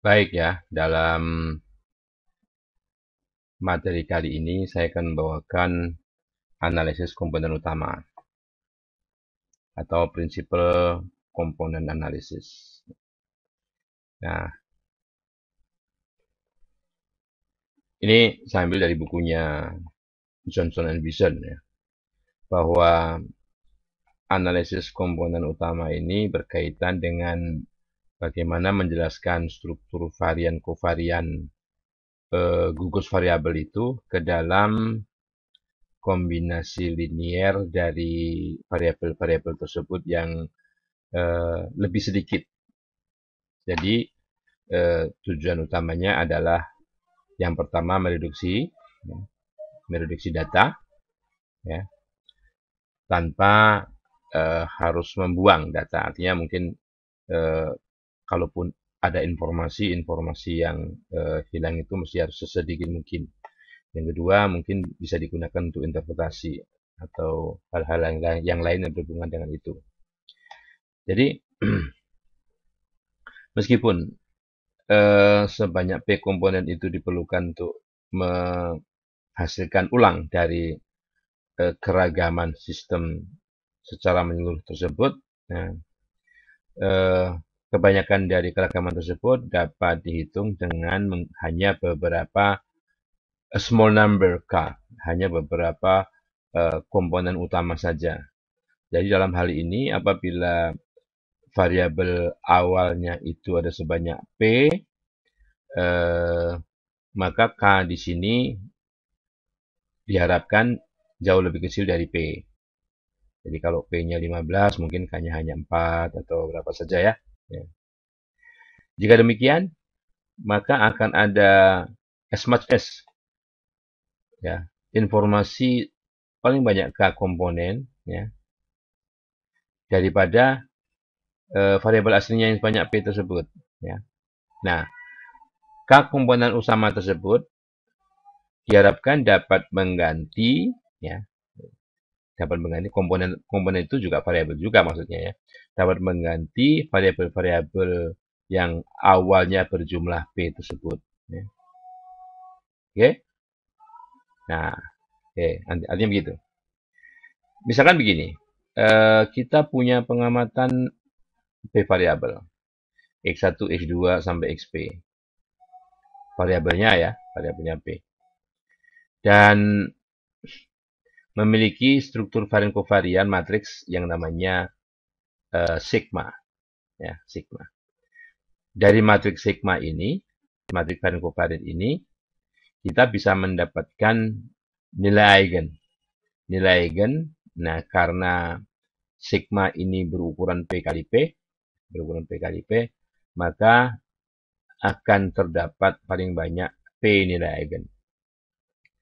Baik ya, dalam materi kali ini saya akan membawakan analisis komponen utama atau prinsipal komponen analisis. Nah, ini saya ambil dari bukunya Johnson and Vision ya, bahwa analisis komponen utama ini berkaitan dengan bagaimana menjelaskan struktur varian kovarian eh, gugus variabel itu ke dalam kombinasi linier dari variabel-variabel tersebut yang eh, lebih sedikit. Jadi eh, tujuan utamanya adalah yang pertama mereduksi ya, mereduksi data ya tanpa eh, harus membuang data artinya mungkin eh, kalaupun ada informasi-informasi yang uh, hilang itu mesti harus sesedikit mungkin. Yang kedua mungkin bisa digunakan untuk interpretasi atau hal-hal yang, lain, yang lain yang berhubungan dengan itu. Jadi meskipun uh, sebanyak p komponen itu diperlukan untuk menghasilkan ulang dari uh, keragaman sistem secara menyeluruh tersebut. Nah, uh, Kebanyakan dari keragaman tersebut dapat dihitung dengan hanya beberapa a small number k, hanya beberapa uh, komponen utama saja. Jadi dalam hal ini apabila variabel awalnya itu ada sebanyak p, uh, maka k di sini diharapkan jauh lebih kecil dari p. Jadi kalau p-nya 15 mungkin k-nya hanya 4 atau berapa saja ya. Ya. Jika demikian, maka akan ada as much as ya, informasi paling banyak ke komponen ya daripada uh, variabel aslinya yang banyak p tersebut ya. Nah, k komponen utama tersebut diharapkan dapat mengganti ya dapat mengganti komponen komponen itu juga variabel juga maksudnya ya dapat mengganti variabel-variabel yang awalnya berjumlah p tersebut ya. oke nah oke okay. artinya begitu misalkan begini eh, kita punya pengamatan p variabel x1 x2 sampai xp variabelnya ya variabelnya p dan memiliki struktur varian kovarian matriks yang namanya uh, sigma. Ya, sigma. Dari matriks sigma ini, matriks varian kovarian ini, kita bisa mendapatkan nilai eigen. Nilai eigen, nah karena sigma ini berukuran P kali P, berukuran P kali P, maka akan terdapat paling banyak P nilai eigen.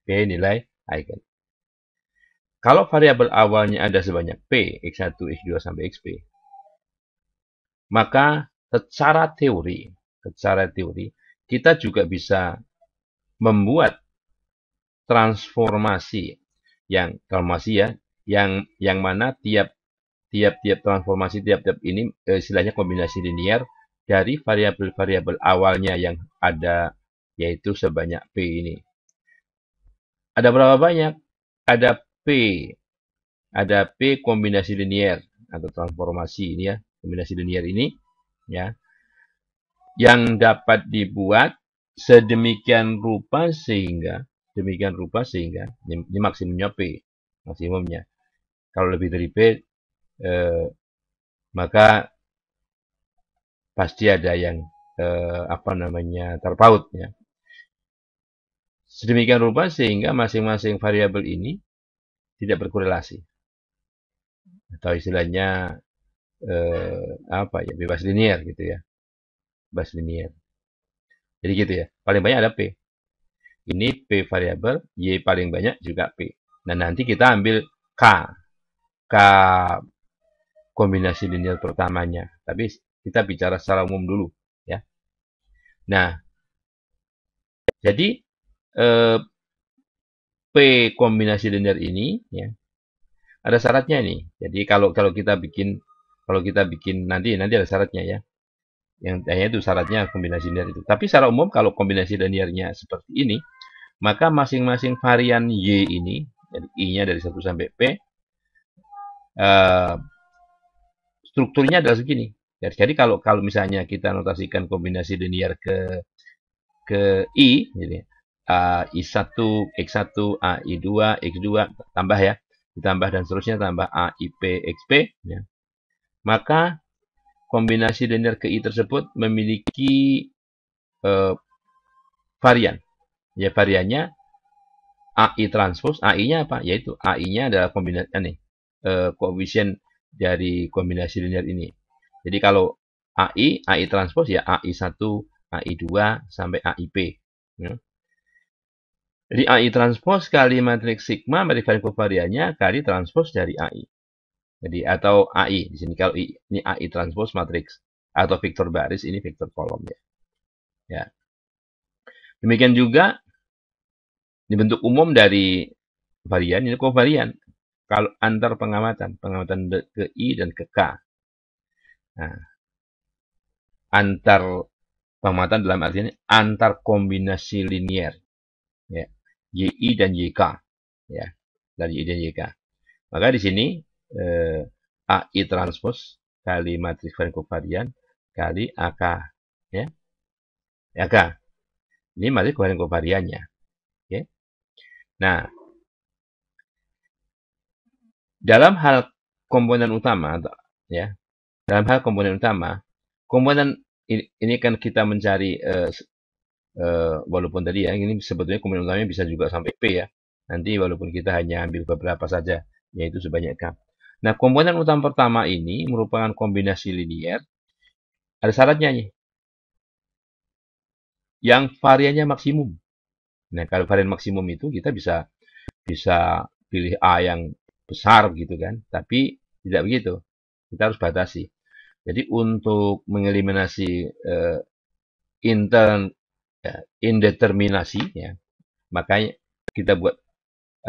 P nilai eigen. Kalau variabel awalnya ada sebanyak P, X1, X2, sampai XP, maka secara teori, secara teori, kita juga bisa membuat transformasi yang transformasi ya, yang yang mana tiap tiap tiap transformasi tiap-tiap ini e, istilahnya kombinasi linear dari variabel-variabel awalnya yang ada yaitu sebanyak P ini. Ada berapa banyak? Ada ada P kombinasi linier atau transformasi ini ya, kombinasi linier ini ya. Yang dapat dibuat sedemikian rupa sehingga demikian rupa sehingga ini maksimumnya P, maksimumnya. Kalau lebih dari P eh, maka pasti ada yang eh, apa namanya terpaut ya. Sedemikian rupa sehingga masing-masing variabel ini tidak berkorelasi atau istilahnya eh, apa ya bebas linier gitu ya bebas linier jadi gitu ya paling banyak ada p ini p variabel y paling banyak juga p nah nanti kita ambil k k kombinasi linier pertamanya tapi kita bicara secara umum dulu ya nah jadi eh, kombinasi linear ini ya. Ada syaratnya ini. Jadi kalau kalau kita bikin kalau kita bikin nanti nanti ada syaratnya ya. Yang hanya itu syaratnya kombinasi linear itu. Tapi secara umum kalau kombinasi linearnya seperti ini, maka masing-masing varian Y ini, jadi I-nya dari 1 sampai P, uh, strukturnya adalah segini. Jadi kalau kalau misalnya kita notasikan kombinasi linear ke ke i, jadi I1, X1, AI2, X2, tambah ya, ditambah dan seterusnya, tambah AIP, XP, ya. maka kombinasi linear ke I tersebut memiliki uh, varian. Ya, variannya AI transpose, AI-nya apa? Yaitu AI-nya adalah kombinasi, aneh, uh, e, koefisien dari kombinasi linear ini. Jadi kalau AI, AI transpose ya AI1, AI2, sampai AIP. Ya. Jadi AI transpose kali matriks sigma berikan kovariannya kali transpose dari AI. Jadi atau AI di sini kalau I, ini AI transpose matriks atau vektor baris ini vektor kolom ya. Ya. Demikian juga dibentuk umum dari varian ini kovarian kalau antar pengamatan, pengamatan ke I dan ke K. Nah, antar pengamatan dalam ini antar kombinasi linier YI e dan YK. Ya, dari YI dan YK. E Maka di sini eh, AI transpose kali matriks varian kovarian kali AK. Ya. AK. Ini matriks varian kovariannya. Oke. Ya. Nah, dalam hal komponen utama, ya, dalam hal komponen utama, komponen ini, ini kan kita mencari eh, Eh, walaupun tadi ya ini sebetulnya komponen utamanya bisa juga sampai P ya. Nanti walaupun kita hanya ambil beberapa saja yaitu sebanyak K. Nah, komponen utama pertama ini merupakan kombinasi linier. Ada syaratnya nih. Yang variannya maksimum. Nah, kalau varian maksimum itu kita bisa bisa pilih A yang besar gitu kan. Tapi tidak begitu. Kita harus batasi. Jadi untuk mengeliminasi eh, intern Ya, indeterminasi, ya makanya kita buat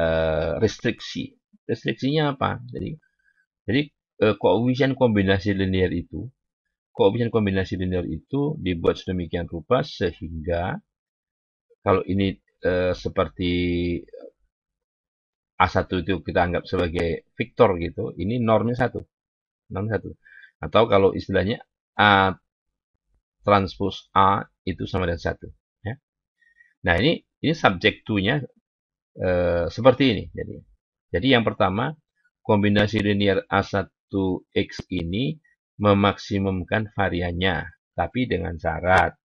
uh, restriksi. Restriksinya apa? Jadi, jadi uh, koefisien kombinasi linear itu, koefisien kombinasi linear itu dibuat sedemikian rupa sehingga kalau ini uh, seperti A1 itu kita anggap sebagai vektor gitu, ini normnya satu, norm satu. Atau kalau istilahnya A transpose A itu sama dengan satu. Nah ini ini subjek tuhnya e, eh, seperti ini. Jadi, jadi yang pertama kombinasi linear A1X ini memaksimumkan variannya, tapi dengan syarat.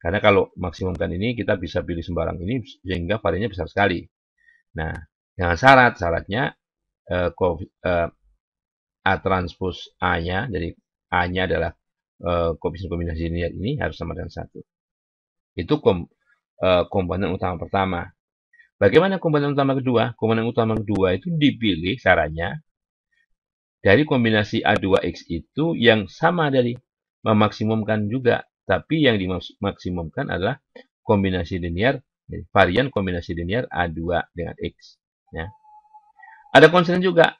Karena kalau maksimumkan ini kita bisa pilih sembarang ini sehingga variannya besar sekali. Nah, dengan syarat syaratnya eh, eh A transpose A-nya, jadi A-nya adalah eh, kombinasi linear ini harus sama dengan satu. Itu kom Eh, komponen utama pertama. Bagaimana komponen utama kedua? Komponen utama kedua itu dipilih caranya dari kombinasi A2X itu yang sama dari memaksimumkan juga, tapi yang dimaksimumkan adalah kombinasi linear, varian kombinasi linear A2 dengan X. Ya. Ada konsen juga.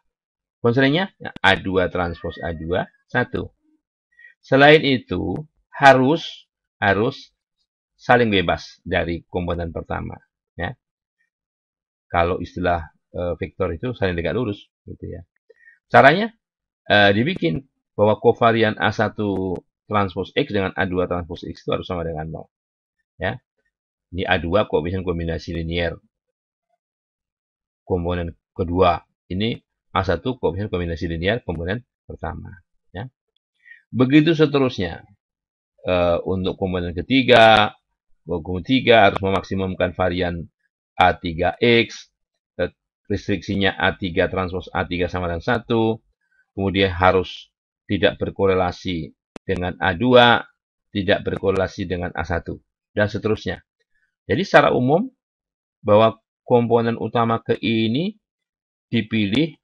Konsennya A2 ya, transpose A2, 1. Selain itu, harus harus saling bebas dari komponen pertama ya kalau istilah e, eh, vektor itu saling tegak lurus gitu ya caranya e, dibikin bahwa kovarian A1 transpose X dengan A2 transpose X itu harus sama dengan 0 ya ini A2 koefisien kombinasi linier komponen kedua ini A1 koefisien kombinasi linier komponen pertama ya begitu seterusnya e, untuk komponen ketiga 3 harus memaksimumkan varian A3X, eh, restriksinya A3 transpose A3 sama dengan 1, kemudian harus tidak berkorelasi dengan A2, tidak berkorelasi dengan A1, dan seterusnya. Jadi secara umum, bahwa komponen utama ke I ini dipilih,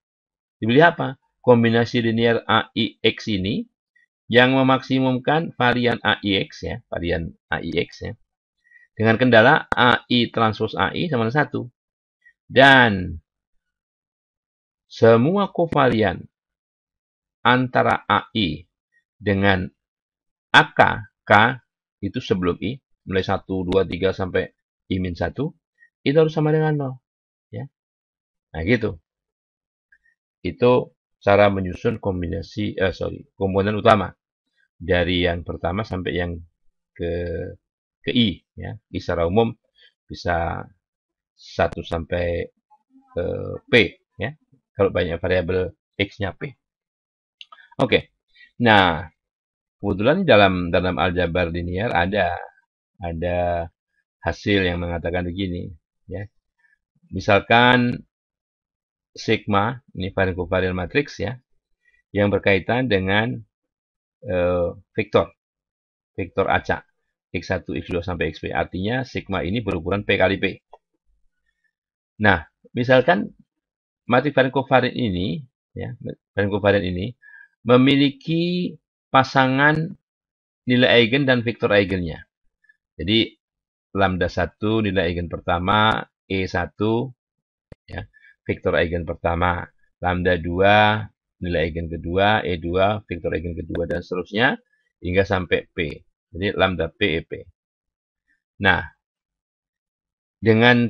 dipilih apa? Kombinasi linear AIX ini yang memaksimumkan varian AIX ya, varian AIX ya, dengan kendala AI transpose AI sama dengan 1. Dan semua kovalian antara AI dengan AK, K itu sebelum I, mulai 1, 2, 3 sampai I-1, min itu harus sama dengan 0. Ya. Nah gitu. Itu cara menyusun kombinasi, eh, sorry, komponen utama. Dari yang pertama sampai yang ke, ke I ya secara umum bisa 1 sampai uh, P ya kalau banyak variabel X-nya P oke okay. nah kebetulan dalam dalam aljabar linear ada ada hasil yang mengatakan begini ya misalkan sigma ini varian kovarian matriks ya yang berkaitan dengan uh, vektor vektor acak X1, X2, sampai XP. Artinya sigma ini berukuran P kali P. Nah, misalkan matriks varian kovarian ini, ya, varian kovarian ini memiliki pasangan nilai eigen dan vektor eigennya. Jadi, lambda 1 nilai eigen pertama, E1, ya, vektor eigen pertama. Lambda 2 nilai eigen kedua, E2, vektor eigen kedua, dan seterusnya, hingga sampai P. Jadi lambda PEP. E nah, dengan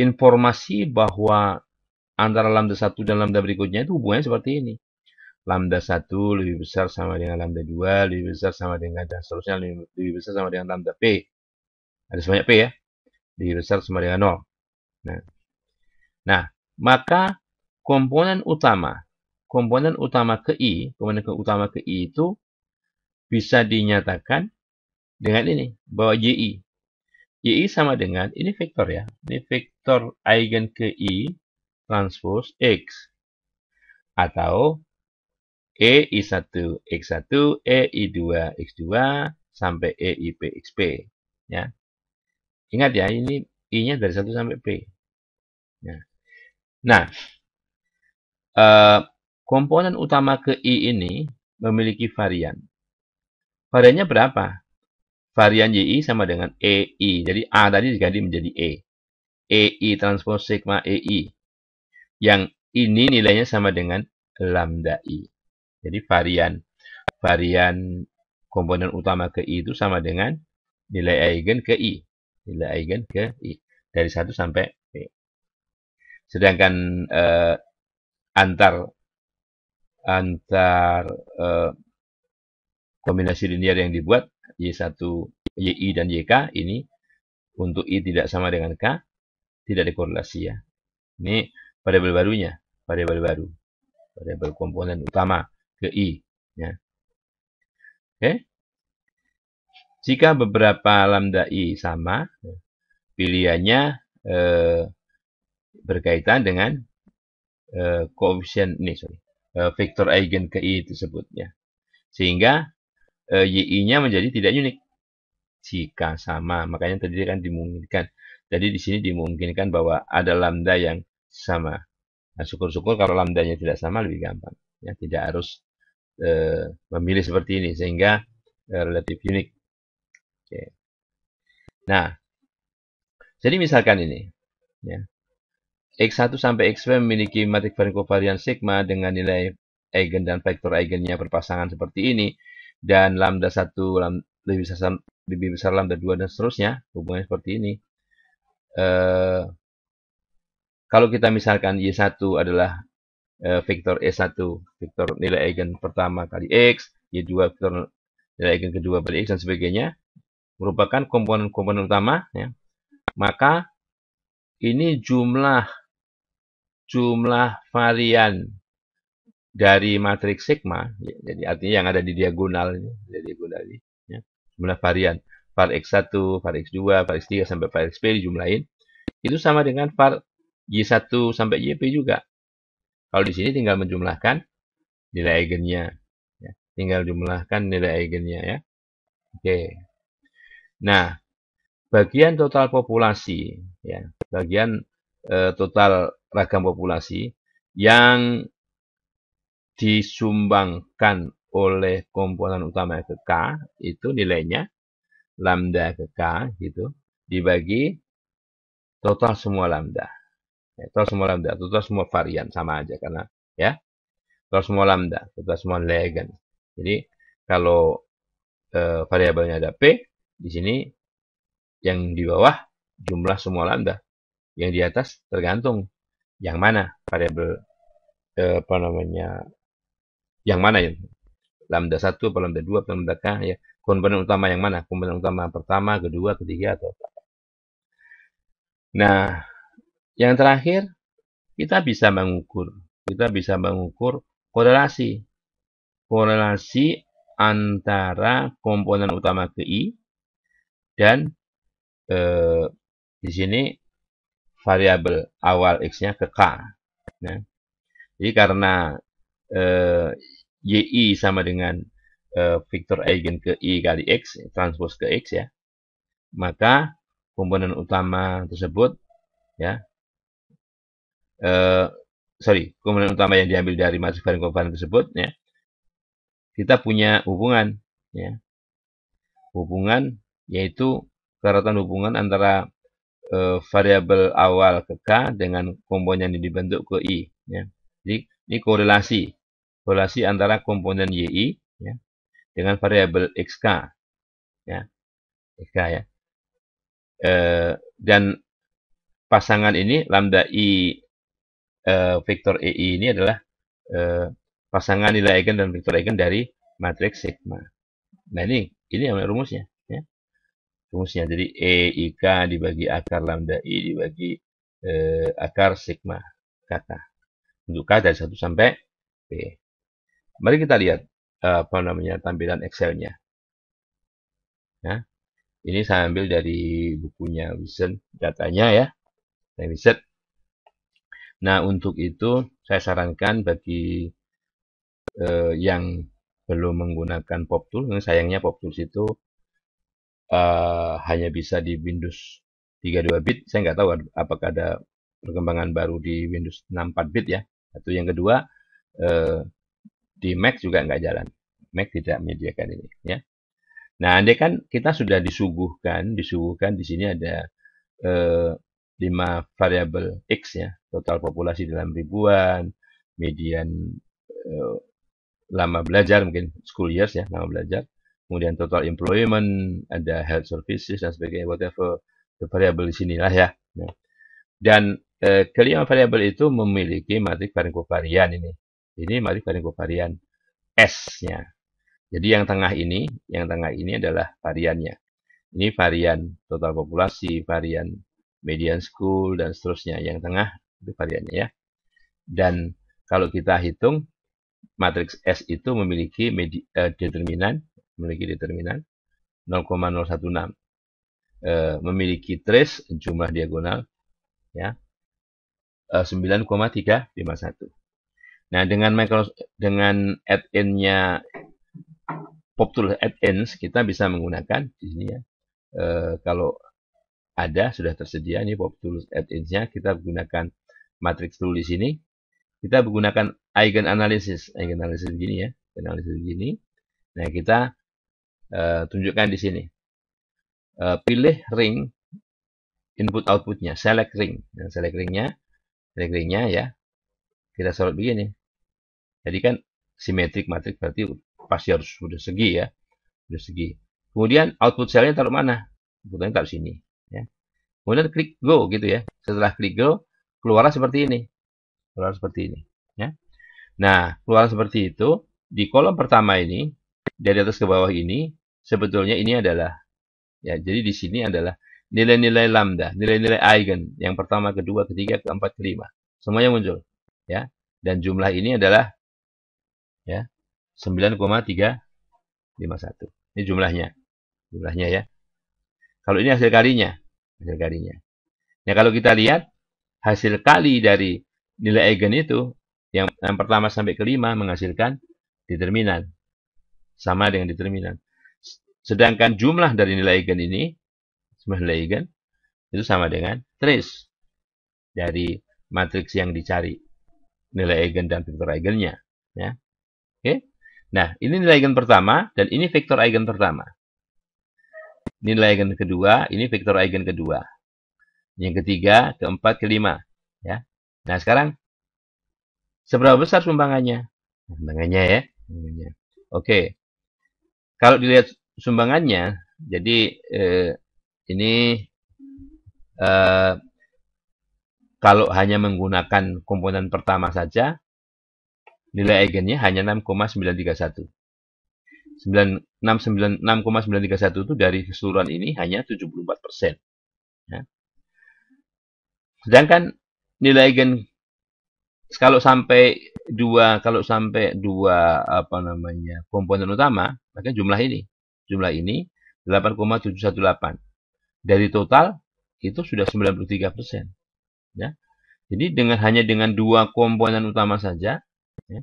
informasi bahwa antara lambda 1 dan lambda berikutnya itu hubungannya seperti ini. Lambda 1 lebih besar sama dengan lambda 2, lebih besar sama dengan dan seterusnya lebih, lebih besar sama dengan lambda P. Ada sebanyak P ya. Lebih besar sama dengan 0. Nah, nah maka komponen utama, komponen utama ke I, komponen utama ke I itu bisa dinyatakan dengan ini bahwa JI JI sama dengan ini vektor ya ini vektor eigen ke I transpose X atau E I1 X1 E I2 X2 sampai E I P XP ya ingat ya ini I-nya dari 1 sampai P ya. nah uh, komponen utama ke I ini memiliki varian Variannya berapa? Varian YI sama dengan EI. Jadi A tadi diganti menjadi E. EI transpose sigma EI. Yang ini nilainya sama dengan lambda I. Jadi varian varian komponen utama ke I itu sama dengan nilai eigen ke I. Nilai eigen ke I. Dari 1 sampai P. Sedangkan eh, antar antar eh, kombinasi linear yang dibuat Y1, YI dan YK ini untuk I tidak sama dengan K, tidak dikorelasi ya. Ini variabel barunya, variabel baru. Variabel komponen utama ke I. Ya. Oke. Jika beberapa lambda I sama, pilihannya eh, berkaitan dengan eh, koefisien ini, sorry, eh, vektor eigen ke I tersebut. Ya. Sehingga uh, eh, YI-nya menjadi tidak unik jika sama. Makanya tadi kan dimungkinkan. Jadi di sini dimungkinkan bahwa ada lambda yang sama. Nah, syukur-syukur kalau lambdanya tidak sama lebih gampang. Ya, tidak harus uh, memilih seperti ini sehingga uh, relatif unik. Oke. Nah, jadi misalkan ini, ya. X1 sampai XW memiliki matrik varian kovarian sigma dengan nilai eigen dan vektor eigennya berpasangan seperti ini dan lambda 1 lebih besar lebih besar lambda 2 dan seterusnya hubungannya seperti ini uh, kalau kita misalkan Y1 adalah uh, vektor E1 vektor nilai eigen pertama kali X Y2 vektor nilai eigen kedua kali X dan sebagainya merupakan komponen-komponen utama ya. maka ini jumlah jumlah varian dari matriks sigma, ya, jadi artinya yang ada di diagonal, ya, diagonal ini, ya, jumlah varian, var x1, var x2, var x3 sampai var xp dijumlahin, itu sama dengan var y1 sampai yp juga. Kalau di sini tinggal menjumlahkan nilai eigennya, ya. tinggal jumlahkan nilai eigennya ya. Oke. Nah, bagian total populasi, ya, bagian eh, total ragam populasi yang disumbangkan oleh komponen utama ke K, itu nilainya lambda ke K gitu dibagi total semua lambda. Ya, total semua lambda, total semua varian sama aja karena ya. Total semua lambda, total semua legen. Jadi kalau eh, variabelnya ada P, di sini yang di bawah jumlah semua lambda. Yang di atas tergantung yang mana variabel eh, apa namanya yang mana ya? Lambda 1 atau lambda 2 atau lambda K ya. Komponen utama yang mana? Komponen utama pertama, kedua, ketiga atau apa? Nah, yang terakhir kita bisa mengukur. Kita bisa mengukur korelasi. Korelasi antara komponen utama ke I dan eh, di sini variabel awal X-nya ke K. Nah, jadi karena uh, eh, YI sama dengan uh, eh, vektor eigen ke I kali X, transpose ke X ya. Maka komponen utama tersebut ya Uh, sorry, komponen utama yang diambil dari matriks varian komponen tersebut ya. Kita punya hubungan ya. Hubungan yaitu keratan hubungan antara uh, variabel awal ke K dengan komponen yang dibentuk ke I. Ya. Jadi ini korelasi relasi antara komponen YI ya, dengan variabel XK. Ya, XK ya. E, dan pasangan ini, lambda I eh, e, vektor EI ini adalah e, pasangan nilai eigen dan vektor eigen dari matriks sigma. Nah ini, ini yang rumusnya. Ya. Rumusnya, jadi E, IK dibagi akar lambda I dibagi e, akar sigma kata. Untuk K dari satu sampai P. Mari kita lihat eh, apa namanya tampilan Excel-nya. Nah, ini saya ambil dari bukunya Wisen datanya ya. Saya riset. Nah, untuk itu saya sarankan bagi eh, yang belum menggunakan pop tool, sayangnya pop tools itu eh, hanya bisa di Windows 32 bit. Saya nggak tahu apakah ada perkembangan baru di Windows 64 bit ya. Satu yang kedua eh, di Mac juga nggak jalan. Mac tidak menyediakan ini. Ya. Nah, andai kan kita sudah disuguhkan, disuguhkan di sini ada eh, variabel X ya, total populasi dalam ribuan, median eh, lama belajar mungkin school years ya, lama belajar, kemudian total employment, ada health services dan sebagainya, whatever the variable di sinilah ya. Dan eh, kelima variabel itu memiliki matrik varian ini. Ini mari varian S-nya. Jadi yang tengah ini, yang tengah ini adalah variannya. Ini varian total populasi, varian median school, dan seterusnya. Yang tengah itu variannya ya. Dan kalau kita hitung, matriks S itu memiliki medi, eh, determinan, memiliki determinan 0,016. Eh, memiliki trace jumlah diagonal ya eh, 9,351. Nah, dengan Microsoft, dengan add-in-nya tool add-ins kita bisa menggunakan di sini ya. E, kalau ada sudah tersedia ini tool add-ins-nya kita gunakan matrix tool di sini. Kita menggunakan eigen analysis, eigen analysis begini ya, analisis begini. Nah, kita e, tunjukkan di sini. E, pilih ring input outputnya, select ring. Nah, select ringnya, select ringnya ya. Kita sorot begini jadi kan simetrik matrik berarti pasti harus sudah segi ya. Sudah segi. Kemudian output selnya taruh mana? Outputnya taruh sini. Ya. Kemudian klik go gitu ya. Setelah klik go, keluarlah seperti ini. Keluar seperti ini. Ya. Nah, keluar seperti itu. Di kolom pertama ini, dari atas ke bawah ini, sebetulnya ini adalah, ya jadi di sini adalah nilai-nilai lambda, nilai-nilai eigen. Yang pertama, kedua, ketiga, keempat, kelima. Semuanya muncul. ya. Dan jumlah ini adalah ya 9,351 ini jumlahnya jumlahnya ya kalau ini hasil kalinya hasil kalinya ya nah, kalau kita lihat hasil kali dari nilai eigen itu yang, yang pertama sampai kelima menghasilkan determinan sama dengan determinan sedangkan jumlah dari nilai eigen ini jumlah nilai eigen itu sama dengan trace dari matriks yang dicari nilai eigen dan vektor eigennya ya Oke. Okay? Nah, ini nilai eigen pertama dan ini vektor eigen pertama. Nilai eigen kedua, ini vektor eigen kedua. Yang ketiga, keempat, kelima, ya. Nah, sekarang seberapa besar sumbangannya? Sumbangannya ya. Oke. Okay. Kalau dilihat sumbangannya, jadi eh, ini eh, kalau hanya menggunakan komponen pertama saja, Nilai eigennya hanya 6,931. 6,931 itu dari keseluruhan ini hanya 74%. Ya. Sedangkan nilai eigen kalau sampai dua kalau sampai dua apa namanya komponen utama maka jumlah ini jumlah ini 8,718 dari total itu sudah 93 persen ya jadi dengan hanya dengan dua komponen utama saja ya,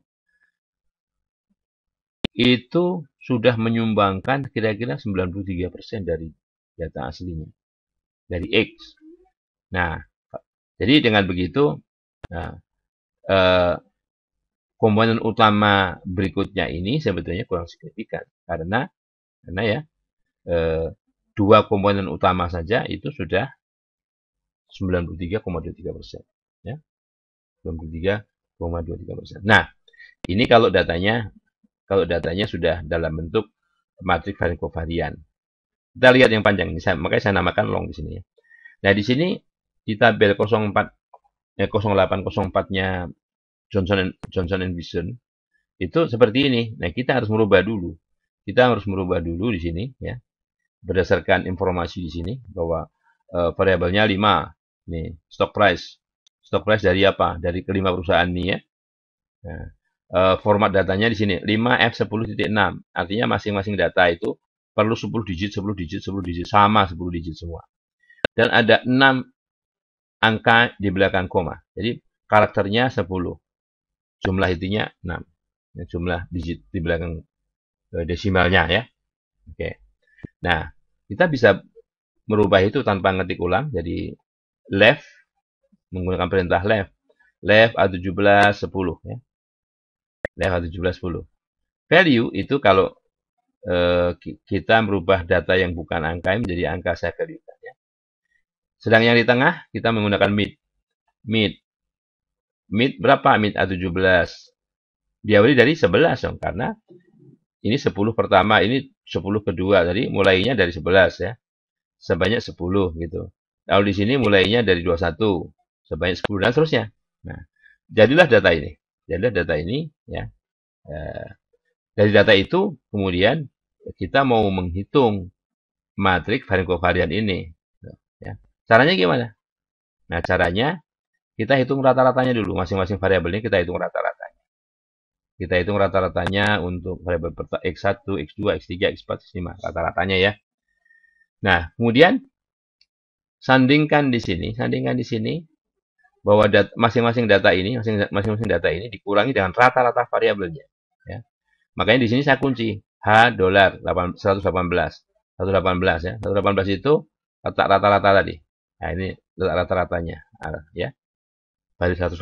itu sudah menyumbangkan kira-kira 93% dari data aslinya dari X. Nah, jadi dengan begitu nah, eh, komponen utama berikutnya ini sebetulnya kurang signifikan karena karena ya eh, dua komponen utama saja itu sudah 93,3 persen, ya 93 0,23 Nah, ini kalau datanya kalau datanya sudah dalam bentuk matriks varian kovarian. Kita lihat yang panjang ini, saya, makanya saya namakan long di sini. Ya. Nah, di sini di tabel 04 eh, 0804-nya Johnson and, Johnson and Wilson itu seperti ini. Nah, kita harus merubah dulu. Kita harus merubah dulu di sini ya. Berdasarkan informasi di sini bahwa uh, variabelnya 5. Nih, stock price stock price dari apa? Dari kelima perusahaan ini ya. Nah, eh, format datanya di sini 5F10.6. Artinya masing-masing data itu perlu 10 digit, 10 digit, 10 digit sama 10 digit semua. Dan ada 6 angka di belakang koma. Jadi karakternya 10. Jumlah intinya 6. jumlah digit di belakang eh, desimalnya ya. Oke. Nah, kita bisa merubah itu tanpa ngetik ulang jadi left menggunakan perintah left. Left A17 10 ya. Left A17 10. Value itu kalau eh, kita merubah data yang bukan angka menjadi angka value ya. Sedang yang di tengah kita menggunakan mid. Mid. Mid berapa? Mid A17. Diawali dari 11 dong karena ini 10 pertama, ini 10 kedua. Jadi mulainya dari 11 ya. Sebanyak 10 gitu. Lalu di sini mulainya dari 21 sebanyak 10 dan seterusnya. Nah, jadilah data ini. Jadilah data ini ya. Eh, dari data itu kemudian kita mau menghitung matriks varian kovarian ini. Gitu, ya. Caranya gimana? Nah, caranya kita hitung rata-ratanya dulu. Masing-masing variabel ini kita hitung rata-ratanya. Kita hitung rata-ratanya untuk variabel X1, X2, X3, X4, X5. Rata-ratanya ya. Nah, kemudian sandingkan di sini. Sandingkan di sini bahwa masing-masing data, data ini, masing-masing data ini dikurangi dengan rata-rata variabelnya. Ya. Makanya di sini saya kunci H dolar 118. 118 ya. 118 itu rata-rata tadi. Nah, ini rata-ratanya ya. Dari 118.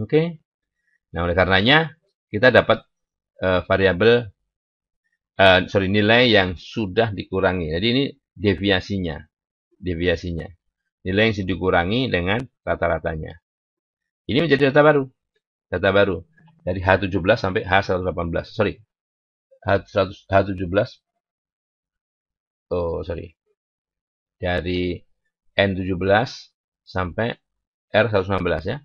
Oke. Nah, oleh karenanya kita dapat uh, variabel uh, sorry nilai yang sudah dikurangi. Jadi ini deviasinya. Deviasinya nilai yang dikurangi dengan rata-ratanya. Ini menjadi data baru. Data baru dari H17 sampai H118. Sorry. h 17 oh sorry. Dari N17 sampai r 116 ya.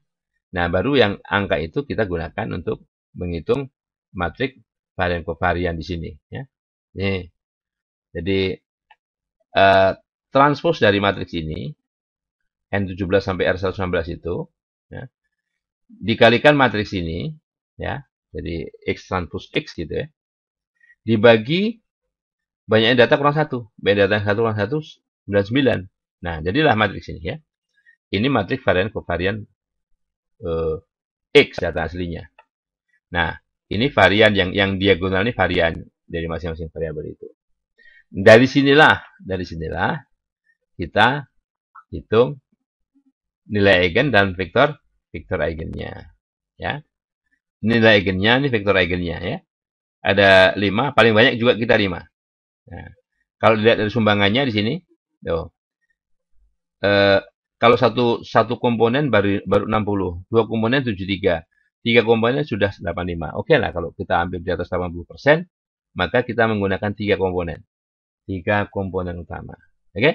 Nah, baru yang angka itu kita gunakan untuk menghitung matriks varian kovarian di sini ya. Nih. Jadi uh, transpose dari matriks ini N17 sampai R116 itu ya, dikalikan matriks ini ya jadi X transpose X gitu ya dibagi banyaknya data kurang satu banyak data yang satu kurang satu 99 nah jadilah matriks ini ya ini matriks varian kovarian eh, X data aslinya nah ini varian yang yang diagonal ini varian dari masing-masing variabel itu dari sinilah dari sinilah kita hitung nilai eigen dan vektor vektor eigennya ya nilai eigennya ini vektor eigennya ya ada lima paling banyak juga kita lima nah, kalau dilihat dari sumbangannya di sini tuh eh, kalau satu satu komponen baru baru puluh, dua komponen tujuh tiga tiga komponen sudah delapan lima. oke okay lah kalau kita ambil di atas puluh persen maka kita menggunakan tiga komponen tiga komponen utama oke okay?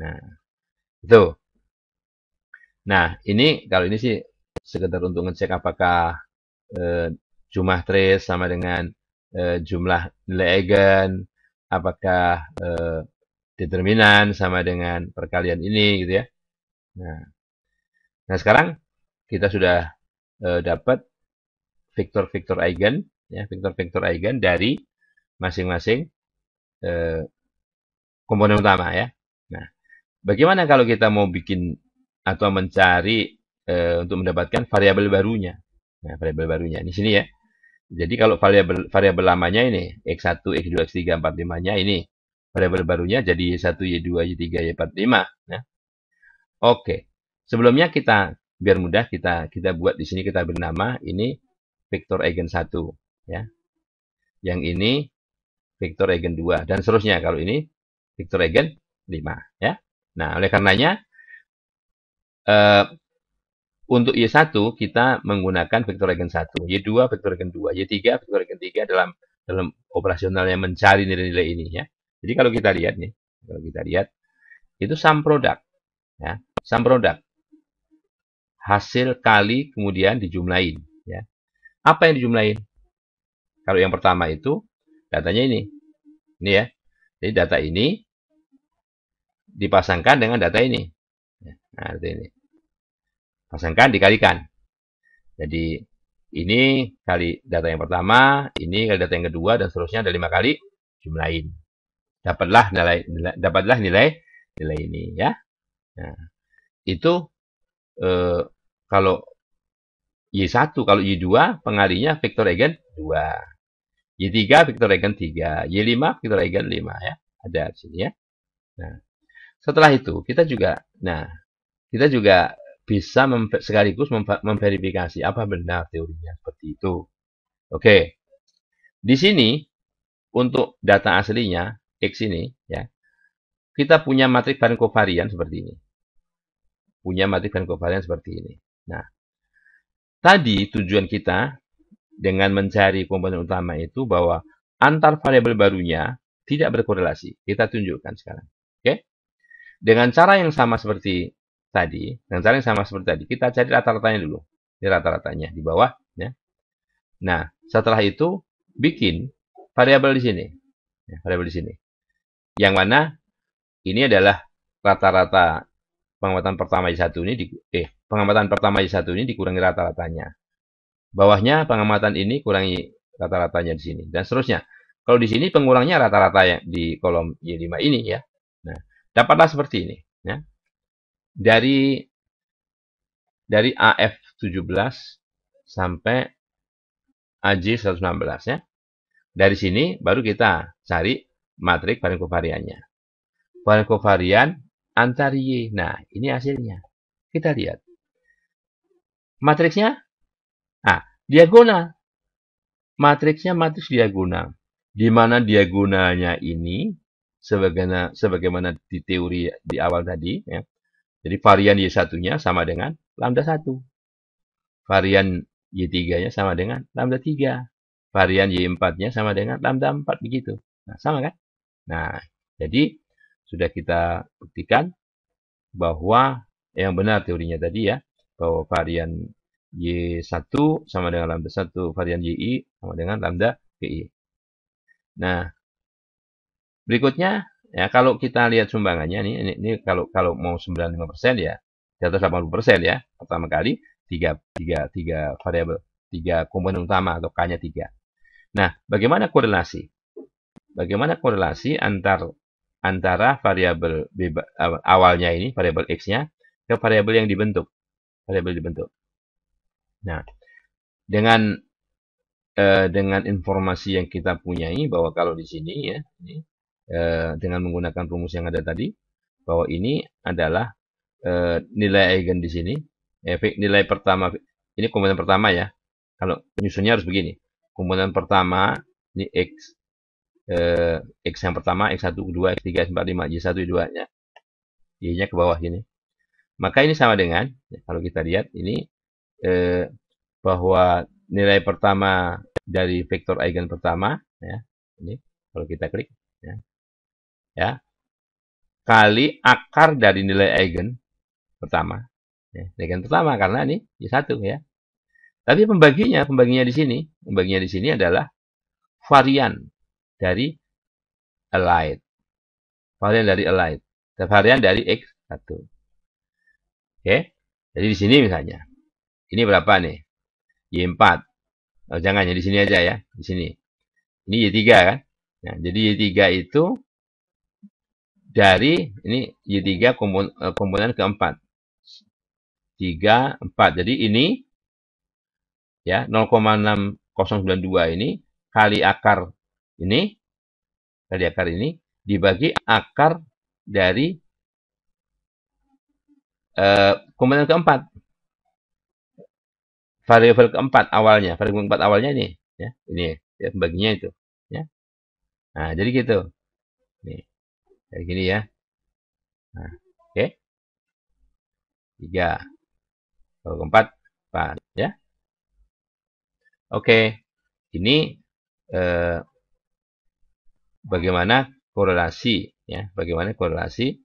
nah itu Nah, ini kalau ini sih sekedar untuk ngecek apakah eh, jumlah trace sama dengan eh, jumlah nilai eigen, apakah eh, determinan sama dengan perkalian ini gitu ya. Nah, nah sekarang kita sudah eh, dapat vektor-vektor eigen ya, vektor-vektor eigen dari masing-masing eh, komponen utama ya. Nah, bagaimana kalau kita mau bikin atau mencari e, untuk mendapatkan variabel barunya. Nah, variabel barunya di sini ya. Jadi kalau variabel variabel lamanya ini x1, x2, x3, 45-nya ini variabel barunya jadi y1, y2, y3, y 4 5 ya. Oke. Sebelumnya kita biar mudah kita kita buat di sini kita bernama ini vektor eigen 1 ya. Yang ini vektor eigen 2 dan seterusnya kalau ini vektor eigen 5 ya. Nah, oleh karenanya Uh, untuk Y1 kita menggunakan vektor eigen 1, Y2 vektor eigen 2, Y3 vektor eigen 3 dalam dalam operasionalnya mencari nilai-nilai ini ya. Jadi kalau kita lihat nih, kalau kita lihat itu sum product ya, sum product. Hasil kali kemudian dijumlahin ya. Apa yang dijumlahin? Kalau yang pertama itu datanya ini. Ini ya. Jadi data ini dipasangkan dengan data ini. Ya, nah, data ini. Pasangkan, dikalikan. Jadi ini kali data yang pertama, ini kali data yang kedua, dan seterusnya ada lima kali jumlahin. Dapatlah nilai, nilai dapatlah nilai nilai ini ya. Nah, itu e, kalau Y1, kalau Y2 pengalinya vektor eigen 2. Y3 vektor eigen 3, Y5 vektor eigen 5 ya. Ada di sini ya. Nah, setelah itu kita juga nah, kita juga bisa mem sekaligus mem memverifikasi apa benar teorinya seperti itu. Oke. Di sini untuk data aslinya X ini ya. Kita punya matriks bahan kovarian seperti ini. Punya matriks bahan kovarian seperti ini. Nah, tadi tujuan kita dengan mencari komponen utama itu bahwa antar variabel barunya tidak berkorelasi. Kita tunjukkan sekarang. Oke. Dengan cara yang sama seperti tadi, yang caranya sama seperti tadi, kita cari rata-ratanya dulu. Ini rata-ratanya di bawah. Ya. Nah, setelah itu bikin variabel di sini. Ya, variabel di sini. Yang mana ini adalah rata-rata pengamatan pertama y 1 ini di, eh pengamatan pertama y 1 ini dikurangi rata-ratanya. Bawahnya pengamatan ini kurangi rata-ratanya di sini dan seterusnya. Kalau di sini pengurangnya rata-rata yang di kolom Y5 ini ya. Nah, dapatlah seperti ini dari dari AF17 sampai AJ116 ya. Dari sini baru kita cari matriks varian kovariannya. Varian kovarian antar Y. Nah, ini hasilnya. Kita lihat. Matriksnya ah, diagonal. Matriksnya matriks diagonal. Di mana diagonalnya ini sebagaimana sebagaimana di teori di awal tadi ya jadi varian Y1-nya sama dengan lambda 1. Varian Y3-nya sama dengan lambda 3. Varian Y4-nya sama dengan lambda 4 begitu. Nah, sama kan? Nah, jadi sudah kita buktikan bahwa yang benar teorinya tadi ya, bahwa varian Y1 sama dengan lambda 1, varian YI sama dengan lambda PI. Nah, berikutnya Ya, kalau kita lihat sumbangannya nih, ini, ini kalau kalau mau 95% ya, di atas 80% ya, pertama kali tiga tiga tiga variabel, tiga komponen utama atau K-nya tiga. Nah, bagaimana korelasi? Bagaimana korelasi antar antara variabel awalnya ini, variabel x-nya ke variabel yang dibentuk, variabel dibentuk. Nah, dengan eh, dengan informasi yang kita punyai bahwa kalau di sini ya, ini eh, dengan menggunakan rumus yang ada tadi bahwa ini adalah eh, nilai eigen di sini eh, nilai pertama ini komponen pertama ya kalau penyusunnya harus begini komponen pertama ini x eh, x yang pertama x1 2 x3 x4 5 y1 y2 nya y ya. nya ke bawah sini maka ini sama dengan ya, kalau kita lihat ini eh, bahwa nilai pertama dari vektor eigen pertama ya ini kalau kita klik ya, ya kali akar dari nilai eigen pertama ya, eigen pertama karena ini y satu ya tapi pembaginya pembaginya di sini pembaginya di sini adalah varian dari allied varian dari allied varian dari x 1 oke jadi di sini misalnya ini berapa nih y 4 oh, jangan ya di sini aja ya di sini ini Y3 kan. Nah, jadi Y3 itu dari ini Y3 komponen, komponen keempat. 3, 4. Jadi ini ya 0,6092 ini kali akar ini kali akar ini dibagi akar dari uh, komponen keempat. Variabel keempat awalnya, variabel keempat awalnya ini ya, ini ya, pembaginya itu ya. Nah, jadi gitu. Nih. Kayak gini ya. Nah, oke. Okay. Tiga. Kalau keempat, empat ya. Oke. Okay. Ini eh, bagaimana korelasi ya, bagaimana korelasi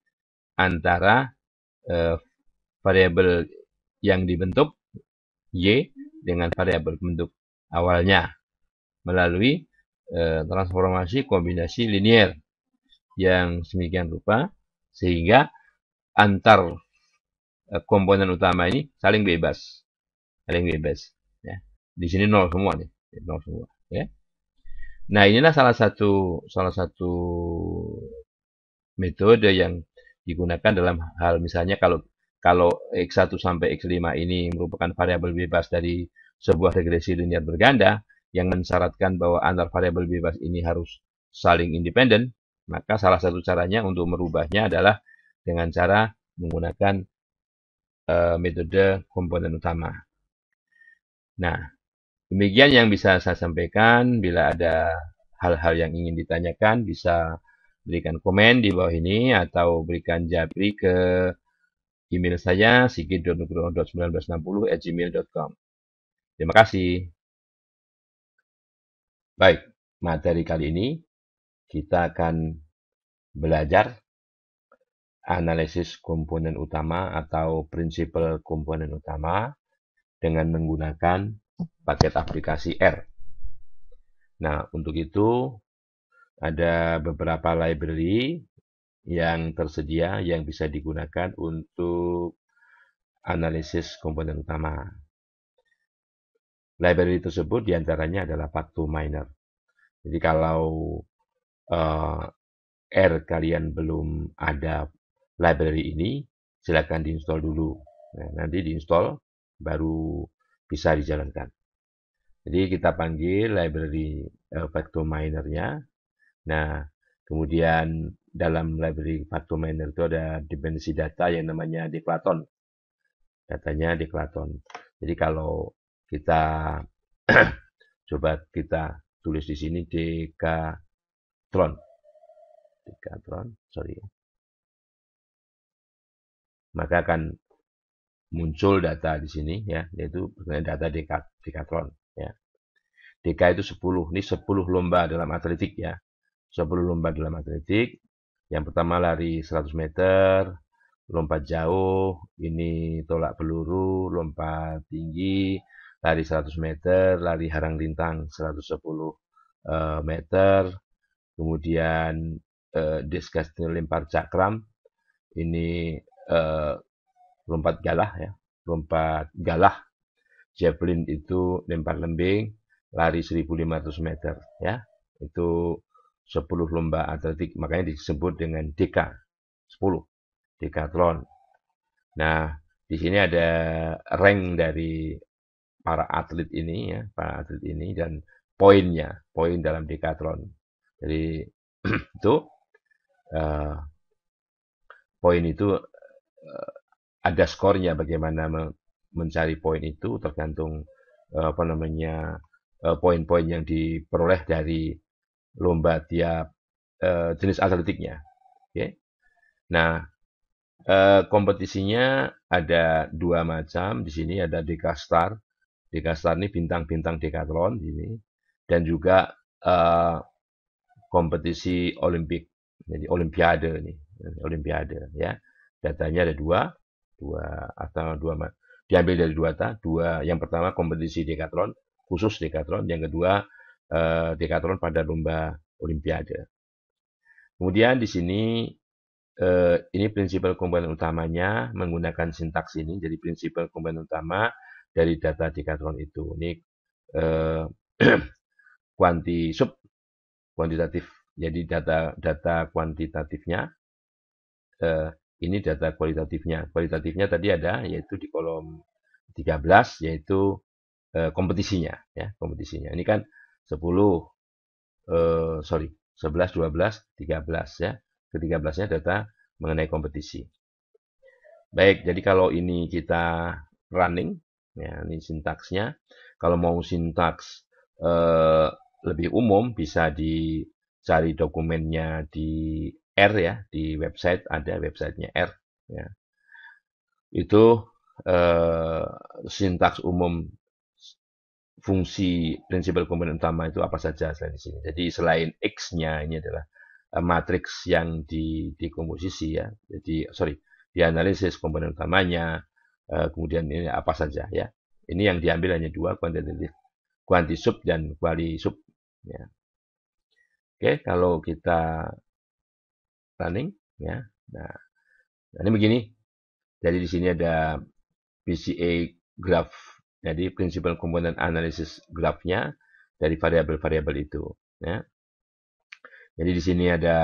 antara eh, variabel yang dibentuk y dengan variabel bentuk awalnya melalui eh, transformasi kombinasi linier yang semikian rupa sehingga antar eh, komponen utama ini saling bebas saling bebas ya di sini nol semua nih nol semua ya nah inilah salah satu salah satu metode yang digunakan dalam hal misalnya kalau kalau x1 sampai x5 ini merupakan variabel bebas dari sebuah regresi linear berganda yang mensyaratkan bahwa antar variabel bebas ini harus saling independen maka salah satu caranya untuk merubahnya adalah dengan cara menggunakan uh, metode komponen utama. Nah, demikian yang bisa saya sampaikan. Bila ada hal-hal yang ingin ditanyakan, bisa berikan komen di bawah ini atau berikan japri ke email saya sigitnugroho Terima kasih. Baik, materi kali ini kita akan belajar analisis komponen utama atau prinsipal komponen utama dengan menggunakan paket aplikasi R. Nah, untuk itu ada beberapa library yang tersedia yang bisa digunakan untuk analisis komponen utama. Library tersebut diantaranya adalah Pacto Miner. Jadi kalau uh, R kalian belum ada library ini, silakan diinstal dulu. Nah, nanti diinstal baru bisa dijalankan. Jadi kita panggil library uh, eh, vector Minernya. Nah, kemudian dalam library vector Miner itu ada dependency data yang namanya deklaton. Datanya deklaton. Jadi kalau kita coba kita tulis di sini DK tron tiga tron sorry ya. maka akan muncul data di sini ya yaitu data data dekatron ya DK itu 10 ini 10 lomba dalam atletik ya 10 lomba dalam atletik yang pertama lari 100 meter lompat jauh ini tolak peluru lompat tinggi lari 100 meter lari harang rintang 110 eh, meter kemudian eh, disgusting lempar cakram ini eh, lompat galah ya lompat galah javelin itu lempar lembing lari 1500 meter ya itu 10 lomba atletik makanya disebut dengan DK 10 dekathlon nah di sini ada rank dari para atlet ini ya para atlet ini dan poinnya poin dalam dekatron jadi itu uh, poin itu uh, ada skornya bagaimana mencari poin itu tergantung uh, apa namanya poin-poin yang diperoleh dari lomba tiap jenis atletiknya. Oke. Okay? Nah, kompetisinya ada dua macam. Di sini ada Dekastar. Dekastar ini bintang-bintang Decathlon di sini dan juga uh, kompetisi Olimpik, jadi Olimpiade nih, Olimpiade ya. Datanya ada dua, dua atau dua diambil dari dua ta, dua yang pertama kompetisi dekatron khusus dekatron, yang kedua eh, pada lomba Olimpiade. Kemudian di sini eh, ini prinsipal komponen utamanya menggunakan sintaks ini, jadi prinsipal komponen utama dari data dekatron itu. Ini eh, kuanti sub kuantitatif. Jadi data data kuantitatifnya eh, ini data kualitatifnya. Kualitatifnya tadi ada yaitu di kolom 13 yaitu eh, kompetisinya ya, kompetisinya. Ini kan 10 eh, sorry 11, 12, 13 ya. Ke-13-nya data mengenai kompetisi. Baik, jadi kalau ini kita running, ya ini sintaksnya. Kalau mau sintaks eh, lebih umum bisa dicari dokumennya di R ya di website ada websitenya R ya itu eh, sintaks umum fungsi prinsipal komponen utama itu apa saja selain di sini jadi selain x-nya ini adalah eh, matriks yang di dikomposisi ya jadi sorry dianalisis komponen utamanya eh, kemudian ini apa saja ya ini yang diambil hanya dua kuantitatif kuanti sub dan kuali sub ya. Oke, kalau kita running ya. Nah, nah ini begini. Jadi di sini ada PCA graph. Jadi prinsipal komponen analisis grafnya dari variabel-variabel itu ya. Jadi di sini ada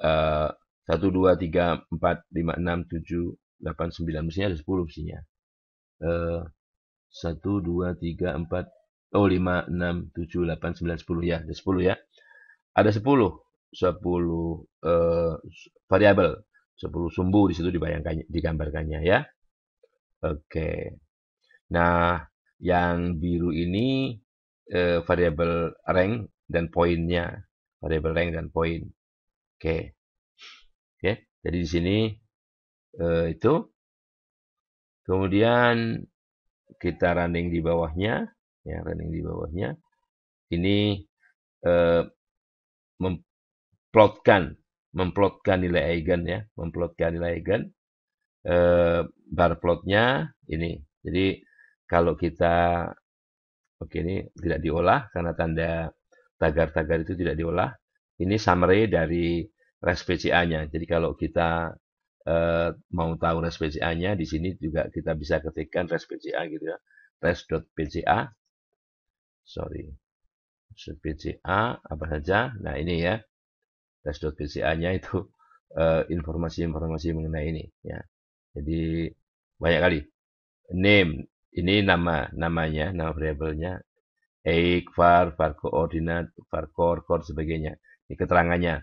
uh, 1 2 3 4 5 6 7 8 mestinya ada 10 mestinya. Eh, satu uh, 1 2 oh 5, 6, 7, 8, 9, 10 ya, ada 10 ya. Ada 10, 10 uh, variabel, 10 sumbu di situ dibayangkannya, digambarkannya ya. Oke. Okay. Nah, yang biru ini uh, variabel rank dan poinnya, variabel rank dan poin. Oke. Okay. Oke, Okay. jadi di sini uh, itu kemudian kita running di bawahnya ya running di bawahnya ini eh, memplotkan memplotkan nilai eigen ya memplotkan nilai eigen eh, bar plotnya ini jadi kalau kita oke okay, ini tidak diolah karena tanda tagar-tagar itu tidak diolah ini summary dari res PCA-nya jadi kalau kita eh, mau tahu res PCA-nya di sini juga kita bisa ketikkan res PCA gitu ya res.pca sorry PCA apa saja nah ini ya dashboard PCA-nya itu eh, informasi-informasi uh, mengenai ini ya jadi banyak kali name ini nama namanya nama variabelnya eik var var koordinat var core core sebagainya ini keterangannya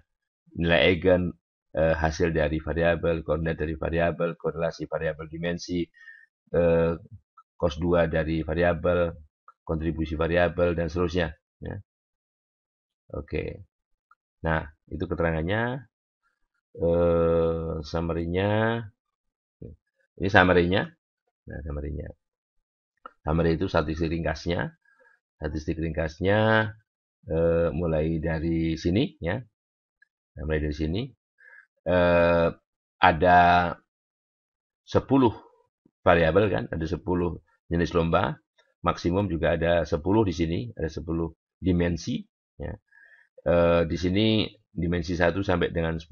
nilai eigen uh, hasil dari variabel koordinat dari variabel korelasi variabel dimensi uh, cos 2 dari variabel kontribusi variabel dan seterusnya. Ya. Oke, nah itu keterangannya, eh, summary-nya, ini summary-nya, nah summary-nya. Summary itu statistik ringkasnya, statistik ringkasnya e, mulai dari sini ya, nah, mulai dari sini E, ada 10 variabel kan, ada 10 jenis lomba, maksimum juga ada 10 di sini, ada 10 dimensi. Ya. E, di sini dimensi 1 sampai dengan 10,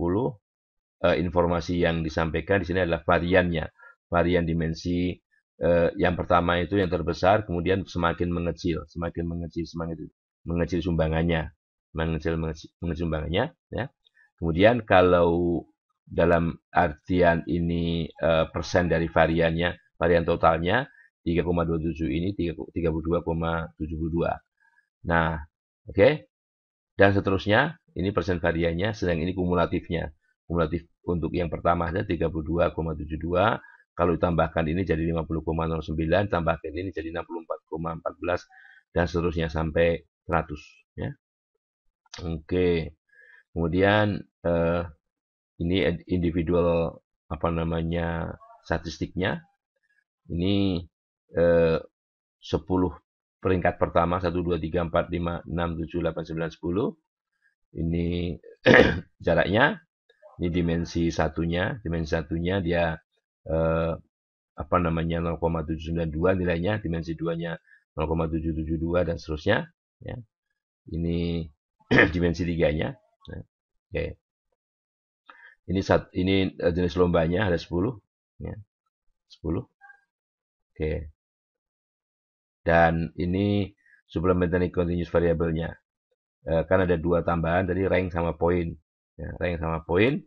e, eh, informasi yang disampaikan di sini adalah variannya. Varian dimensi e, yang pertama itu yang terbesar, kemudian semakin mengecil, semakin mengecil, semakin mengecil sumbangannya. Mengecil, mengecil, mengecil sumbangannya. Ya. Kemudian kalau dalam artian ini e, persen dari variannya, varian totalnya, 3,27 ini 32,72. Nah, oke. Okay. Dan seterusnya, ini persen variannya, sedang ini kumulatifnya. Kumulatif untuk yang pertama ada 32,72, kalau ditambahkan ini jadi 50,09, tambahkan ini jadi 64,14, dan seterusnya sampai 100. Ya. Oke. Okay. Kemudian, eh, ini individual, apa namanya, statistiknya. Ini eh, 10 peringkat pertama 1 2 3 4 5 6 7 8 9 10. Ini jaraknya. Ini dimensi satunya, dimensi satunya dia eh, apa namanya 0,792 nilainya, dimensi duanya 0,772 dan seterusnya ya. Ini dimensi tiganya nya Oke. Okay. Ini sat, ini eh, jenis lombanya ada 10 ya. 10. Oke. Okay dan ini supplementary continuous variable-nya. E, eh, kan ada dua tambahan jadi rank sama poin. Ya, rank sama poin.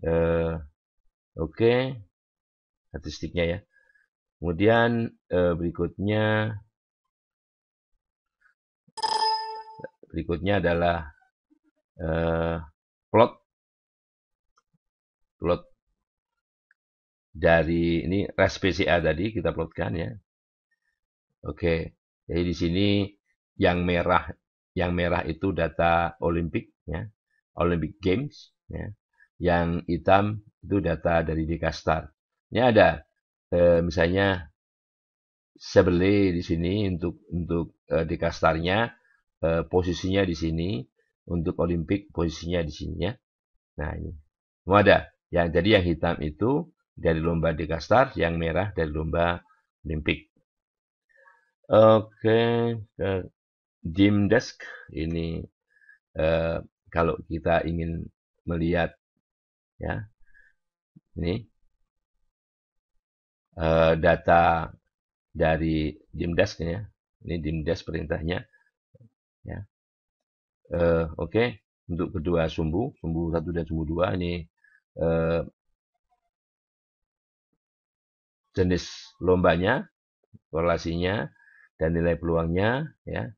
E, eh, Oke. Okay. Statistiknya ya. Kemudian e, berikutnya berikutnya adalah e, plot plot dari ini res PCA tadi kita plotkan ya Oke. Jadi di sini yang merah yang merah itu data Olympic ya, Olympic Games ya. Yang hitam itu data dari Dekastar. Ini ada eh, misalnya Sebeli di sini untuk untuk eh, Dekastarnya eh, posisinya di sini, untuk Olympic posisinya di sini ya. Nah, ini. Mau ada. Yang jadi yang hitam itu dari lomba Dekastar, yang merah dari lomba Olympic. Oke, eee, Dim Desk ini, uh, kalau kita ingin melihat ya, ini uh, data dari Dim Desk ya, ini Dim Desk perintahnya, ya. Uh, oke, untuk kedua sumbu, sumbu satu dan sumbu dua ini, uh, jenis lombanya, korelasinya dan nilai peluangnya ya.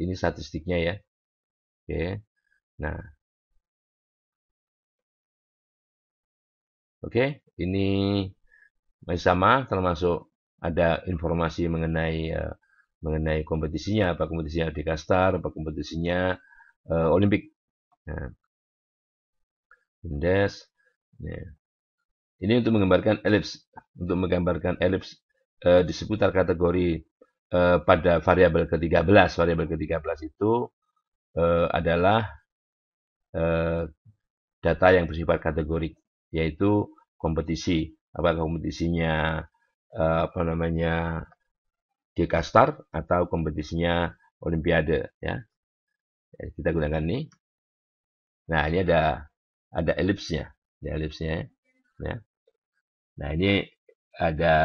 Ini statistiknya ya. Oke. Nah. Oke, ini masih sama termasuk ada informasi mengenai uh, mengenai kompetisinya apa kompetisinya di Kastar apa kompetisinya uh, Olimpik nah. Indes nah. ini untuk menggambarkan elips untuk menggambarkan elips uh, di seputar kategori Eh, pada variabel ke-13. Variabel ke-13 itu eh, adalah eh, data yang bersifat kategorik, yaitu kompetisi. Apakah kompetisinya eh, apa namanya Dekastar atau kompetisinya Olimpiade ya. Jadi eh, Kita gunakan ini. Nah, ini ada ada elipsnya, ada elipsnya ya. Nah, ini ada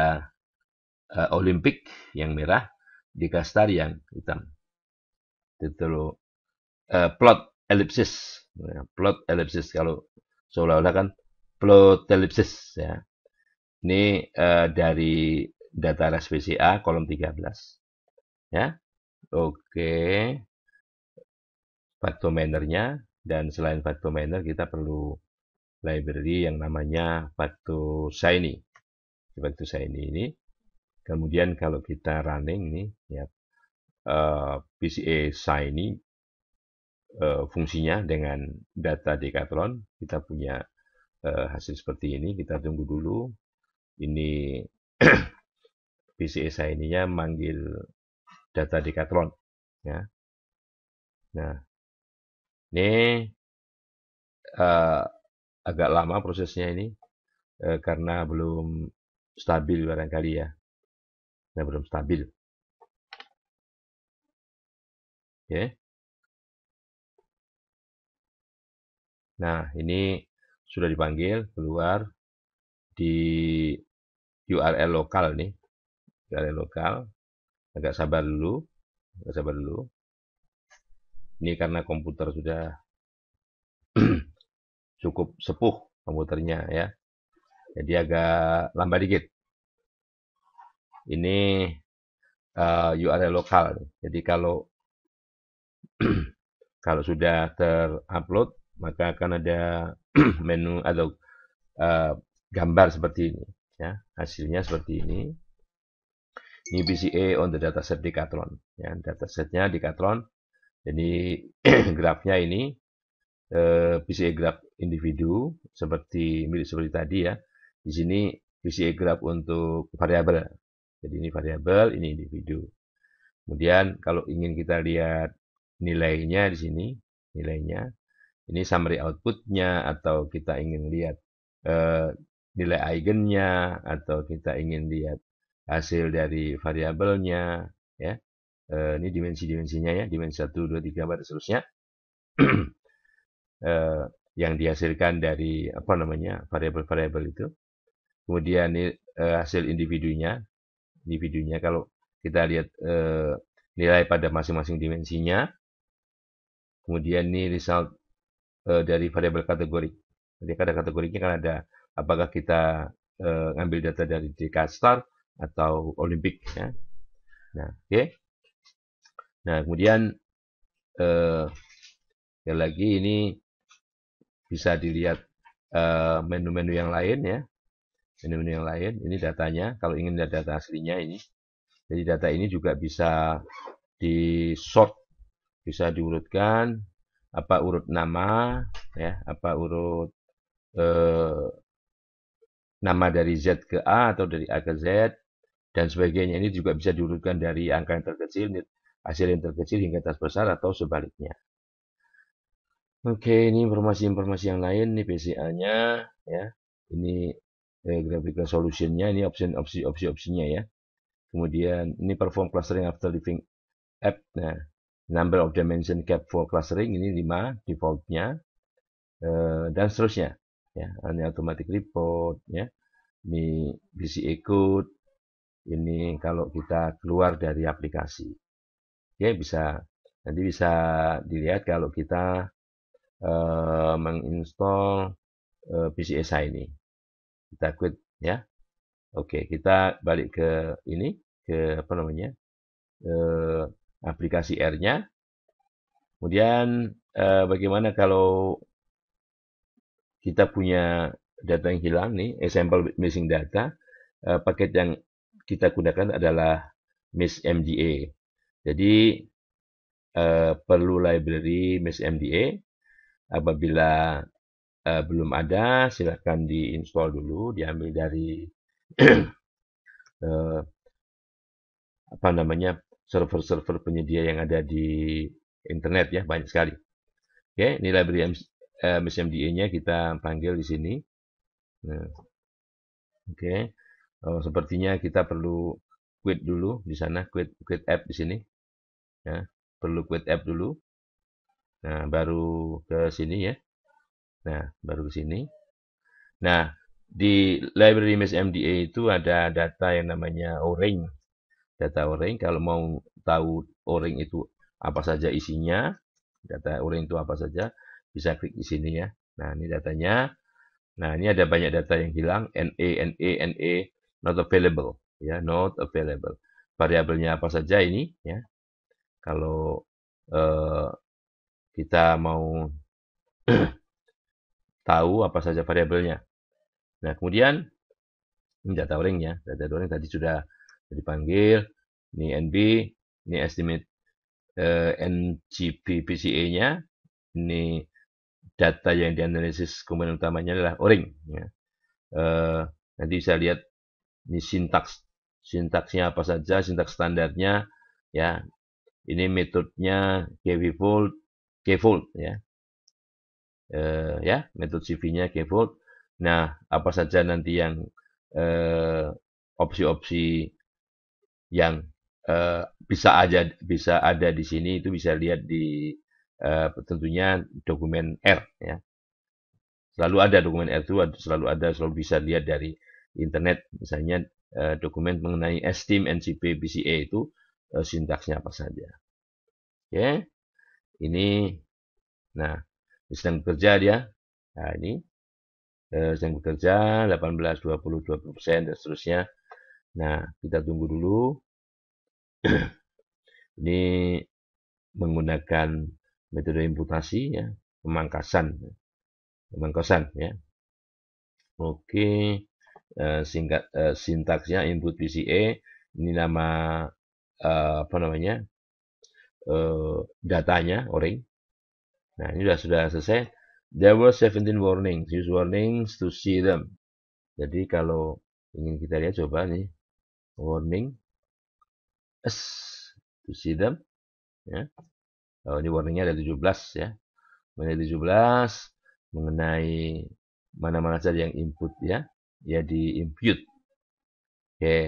uh, eh, Olimpik yang merah, di yang hitam itu uh, plot elipsis ya, plot elipsis kalau seolah-olah kan plot elipsis ya ini uh, dari data res kolom 13 ya oke okay. mainernya. dan selain faktomener kita perlu library yang namanya Factosaini Factosaini ini Kemudian kalau kita running ya, eh, ini, ya uh, eh, PCA ini uh, fungsinya dengan data Decathlon, kita punya uh, hasil seperti ini. Kita tunggu dulu. Ini PCA ininya manggil data Decathlon, ya. Nah, ini uh, agak lama prosesnya ini uh, karena belum stabil barangkali ya ya belum stabil oke nah ini sudah dipanggil keluar di URL lokal nih URL lokal agak sabar dulu agak sabar dulu ini karena komputer sudah cukup sepuh komputernya ya jadi agak lambat dikit ini uh, eh, URL lokal. Jadi kalau kalau sudah terupload maka akan ada menu atau uh, gambar seperti ini ya hasilnya seperti ini ini BCA on the dataset Decathlon ya datasetnya Decathlon jadi grafnya ini uh, eh, PCA graph individu seperti milik seperti tadi ya di sini PCA graph untuk variabel jadi ini variabel, ini individu. Kemudian kalau ingin kita lihat nilainya di sini, nilainya, ini summary outputnya atau kita ingin lihat eh, nilai eigennya atau kita ingin lihat hasil dari variabelnya, ya. Eh, ini dimensi-dimensinya ya, dimensi 1, 2, 3, dan seterusnya. eh, yang dihasilkan dari apa namanya variabel-variabel itu. Kemudian eh, hasil individunya, di videonya kalau kita lihat e, nilai pada masing-masing dimensinya kemudian ini result e, dari variabel kategori jadi ada kategorinya kan ada apakah kita e, ngambil data dari Dekastar atau Olimpik ya nah oke okay. nah kemudian e, ya lagi ini bisa dilihat menu -menu yang lain ya menu-menu yang lain. Ini datanya, kalau ingin lihat data aslinya ini. Jadi data ini juga bisa di sort, bisa diurutkan apa urut nama, ya, apa urut eh, nama dari Z ke A atau dari A ke Z dan sebagainya. Ini juga bisa diurutkan dari angka yang terkecil, hasil yang terkecil hingga tas besar atau sebaliknya. Oke, ini informasi-informasi yang lain, ini PCA-nya, ya. Ini eh, graphic resolutionnya ini opsi opsi opsi opsinya ya kemudian ini perform clustering after living app nah number of dimension cap for clustering ini 5 defaultnya eh, dan seterusnya ya ini automatic report ya ini BC code ini kalau kita keluar dari aplikasi ya bisa nanti bisa dilihat kalau kita uh, eh, menginstall uh, eh, ini kita quit ya. Oke, kita balik ke ini ke apa namanya? Eh, aplikasi R-nya. Kemudian eh, bagaimana kalau kita punya data yang hilang nih, example eh, missing data, paket yang kita gunakan adalah Miss MDA. Jadi perlu library Miss MDA apabila uh, belum ada, silahkan diinstall dulu, diambil dari uh, apa namanya server-server penyedia yang ada di internet ya banyak sekali. Oke, okay, ini library uh, eh, MSMDA-nya kita panggil di sini. Nah, Oke, okay. oh, sepertinya kita perlu quit dulu di sana, quit quit app di sini. Ya, perlu quit app dulu. Nah, baru ke sini ya. Nah, baru ke sini. Nah, di library image MDA itu ada data yang namanya O-ring. Data O-ring, kalau mau tahu O-ring itu apa saja isinya, data O-ring itu apa saja, bisa klik di sini ya. Nah, ini datanya. Nah, ini ada banyak data yang hilang. NA, NA, NA, not available. Ya, not available. Variabelnya apa saja ini ya. Kalau eh, kita mau tahu apa saja variabelnya. Nah, kemudian ini data ringnya. data ring tadi sudah dipanggil, ini NB, ini estimate eh, NGP PCA-nya, ini data yang dianalisis komponen utamanya adalah oring. Ya. Eh, nanti bisa lihat ini sintaks, sintaksnya apa saja, sintaks standarnya, ya. Ini metodenya KV-fold, K-fold, ya eh, ya metode CV-nya keyword. Nah, apa saja nanti yang eh, opsi-opsi eh, yang eh, bisa aja bisa ada di sini itu bisa lihat di eh, tentunya dokumen R ya. Selalu ada dokumen R itu selalu ada selalu bisa lihat dari internet misalnya eh, dokumen mengenai STEAM NCP BCA itu eh, sintaksnya apa saja. Oke. Okay. Ini nah sedang bekerja dia. Nah, ini eh, sedang bekerja 18, 20, 20 persen dan seterusnya. Nah, kita tunggu dulu. ini menggunakan metode imputasi ya, pemangkasan. Pemangkasan ya. Oke, eh, singkat eh, sintaksnya input PCA ini nama eh, apa namanya? Uh, datanya, orange Nah, ini sudah sudah selesai. There were 17 warnings. Use warnings to see them. Jadi kalau ingin kita lihat coba nih warning S to see them ya. Oh, ini warningnya ada 17 ya. Mengenai 17 mengenai mana-mana saja yang input ya, ya di impute. Oke. Okay.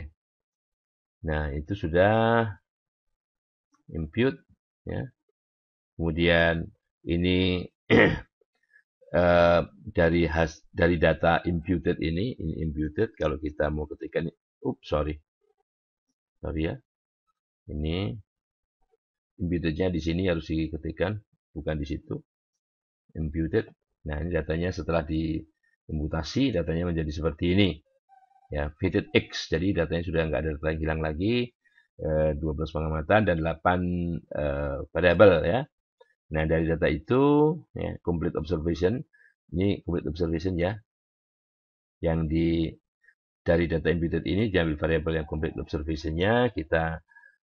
Nah, itu sudah impute ya. Kemudian ini uh, dari has, dari data imputed ini, ini imputed kalau kita mau ketikkan ups sorry. Sorry ya. Ini imputednya di sini harus diketikkan bukan di situ. Imputed. Nah, ini datanya setelah dimutasi datanya menjadi seperti ini. Ya, fitted X. Jadi datanya sudah nggak ada data yang hilang lagi. 12 eh, pengamatan dan 8 uh, eh, variabel ya. Nah, dari data itu, ya, complete observation, ini complete observation ya, yang di dari data embedded ini diambil variabel yang complete observationnya, kita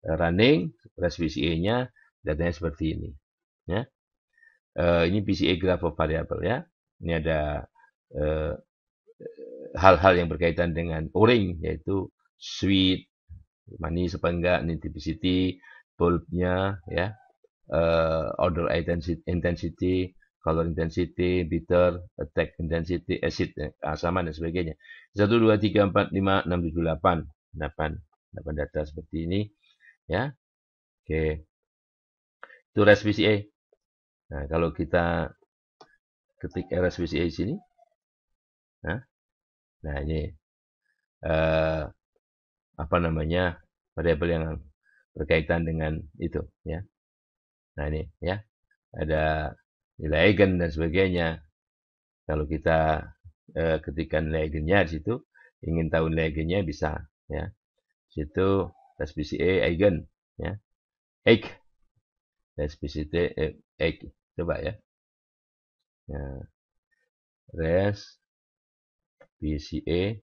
eh, running, res VCA-nya, datanya seperti ini. Ya. e, ini PCA graph of variable ya. Ini ada eh, hal-hal e, yang berkaitan dengan orange yaitu sweet, manis apa enggak, bulb bulbnya, ya, uh, order intensity, intensity, color intensity, bitter, attack intensity, acid, eh, keasaman dan sebagainya. 1, 2, 3, 4, 5, 6, 7, 8. 8, 8 data seperti ini. Ya, Oke. Okay. Itu RSPCA. Nah, kalau kita ketik RSPCA di sini. Nah, nah ini. Eh, apa namanya? variabel yang berkaitan dengan itu. ya Nah ini ya, ada nilai eigen dan sebagainya. Kalau kita eh, ketikan nilai eigennya di situ, ingin tahu nilai eigennya bisa ya. Di situ SPCA pca eigen ya. Eik dan eh, eik. Coba ya. ya. res PCA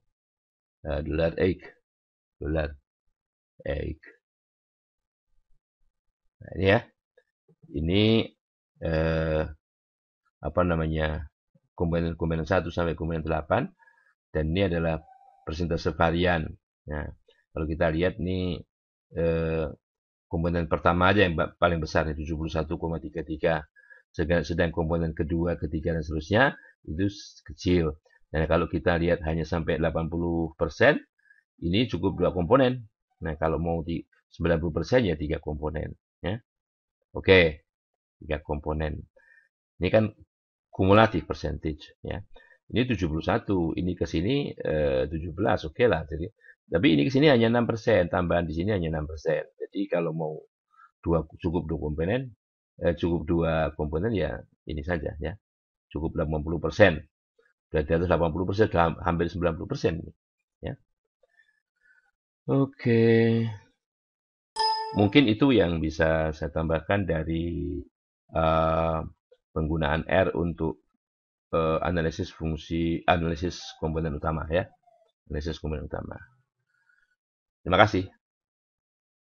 uh, eh, dolar eik dolar eik. Nah, ini ya ini eh, apa namanya komponen-komponen 1 sampai komponen 8 dan ini adalah persentase varian. Nah, kalau kita lihat ini eh, komponen pertama aja yang paling besar 71,33 sedang komponen kedua, ketiga dan seterusnya itu kecil. Nah, kalau kita lihat hanya sampai 80%, ini cukup dua komponen. Nah, kalau mau di 90% ya tiga komponen, ya. Oke. Okay tiga komponen. Ini kan kumulatif percentage ya. Ini 71, ini ke sini eh, 17, oke okay lah. Jadi tapi ini ke sini hanya 6%, tambahan di sini hanya 6%. Jadi kalau mau dua cukup dua komponen, eh, cukup dua komponen ya ini saja ya. Cukup 80%. Sudah di atas 80%, sudah hampir 90% ya. Oke. Okay. Mungkin itu yang bisa saya tambahkan dari Eh, penggunaan R untuk uh, analisis fungsi analisis komponen utama ya analisis komponen utama terima kasih